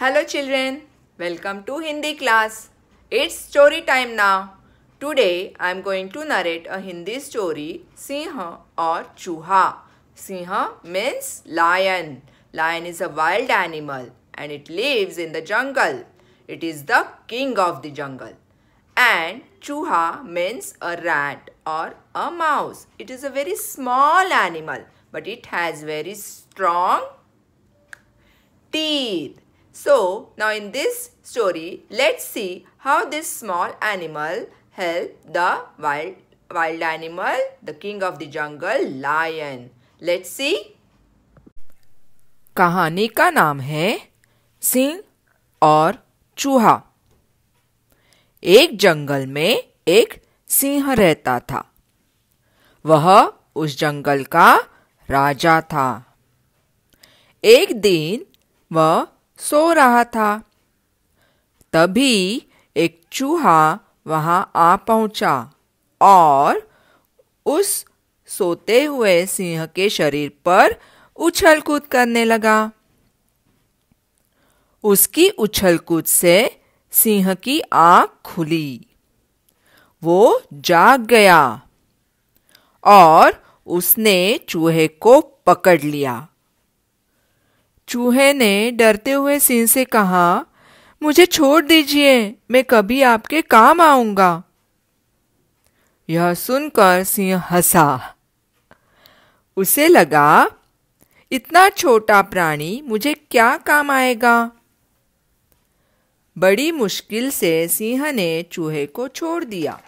Hello children, welcome to Hindi class. It's story time now. Today I am going to narrate a Hindi story Siha or Chuha. Siha means lion. Lion is a wild animal and it lives in the jungle. It is the king of the jungle. And Chuha means a rat or a mouse. It is a very small animal but it has very strong teeth So, now in this story, let's see how this small animal helped the wild, wild animal, the king of the jungle, lion. Let's see. कहानी का नाम है सिंह और चूहा एक जंगल में एक सिंह रहता था वह उस जंगल का राजा था एक दिन वह सो रहा था तभी एक चूहा वहां आ पहुंचा और उस सोते हुए सिंह के शरीर पर उछल कूद करने लगा उसकी उछल कूद से सिंह की आंख खुली वो जाग गया और उसने चूहे को पकड़ लिया चूहे ने डरते हुए सिंह से कहा मुझे छोड़ दीजिए मैं कभी आपके काम आऊंगा यह सुनकर सिंह हंसा उसे लगा इतना छोटा प्राणी मुझे क्या काम आएगा बड़ी मुश्किल से सिंह ने चूहे को छोड़ दिया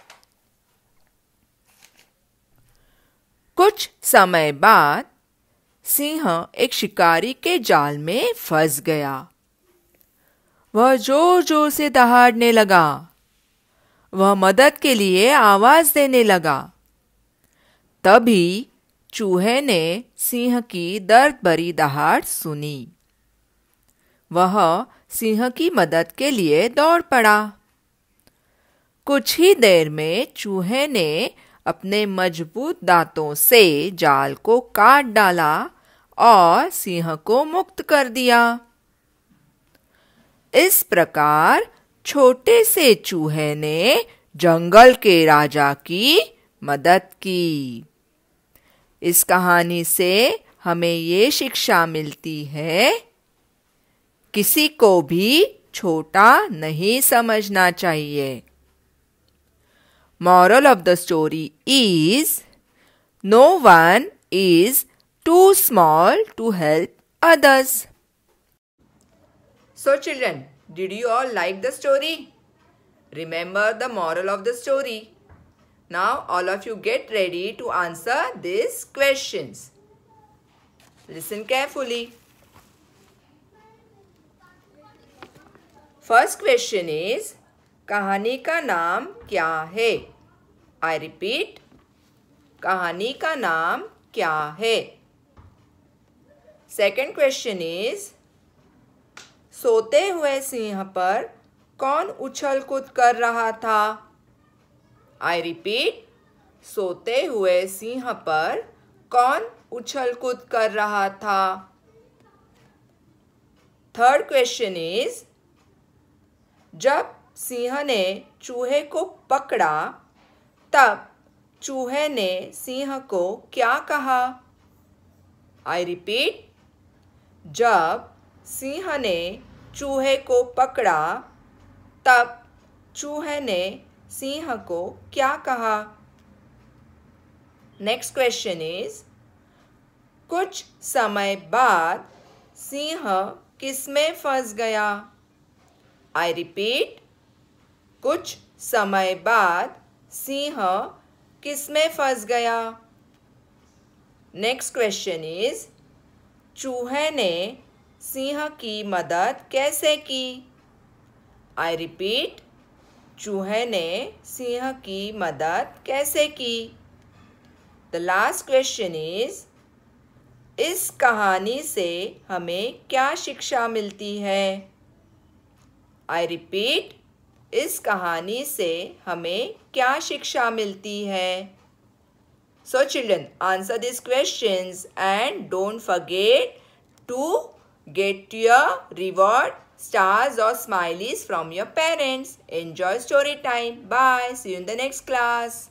कुछ समय बाद सिंह एक शिकारी के जाल में फंस गया वह जोर जोर से दहाड़ने लगा वह मदद के लिए आवाज देने लगा तभी चूहे ने सिंह की दर्द भरी दहाड़ सुनी वह सिंह की मदद के लिए दौड़ पड़ा कुछ ही देर में चूहे ने अपने मजबूत दांतों से जाल को काट डाला और सिंह को मुक्त कर दिया इस प्रकार छोटे से चूहे ने जंगल के राजा की मदद की इस कहानी से हमें ये शिक्षा मिलती है किसी को भी छोटा नहीं समझना चाहिए moral of the story is no one is too small to help others. So, children, did you all like the story? Remember the moral of the story. Now, all of you get ready to answer these questions. Listen carefully. First question is, कहानी का नाम क्या है? I repeat, कहानी का नाम क्या है? सेकेंड क्वेश्चन इज सोते हुए सिंह पर कौन उछल कूद कर रहा था आई रिपीट सोते हुए सिंह पर कौन उछल कूद कर रहा था थर्ड क्वेश्चन इज जब सिंह ने चूहे को पकड़ा तब चूहे ने सिंह को क्या कहा आई रिपीट जब सिंह ने चूहे को पकड़ा तब चूहे ने सिंह को क्या कहा नेक्स्ट क्वेश्चन इज कुछ समय बाद सिंह किसमें फंस गया आई रिपीट कुछ समय बाद सिंह किसमें फंस गया नेक्स्ट क्वेश्चन इज चूहे ने सिंह की मदद कैसे की आई रिपीट चूहे ने सिंह की मदद कैसे की द लास्ट क्वेश्चन इज़ इस कहानी से हमें क्या शिक्षा मिलती है आई रिपीट इस कहानी से हमें क्या शिक्षा मिलती है So children, answer these questions and don't forget to get your reward stars or smileys from your parents. Enjoy story time. Bye. See you in the next class.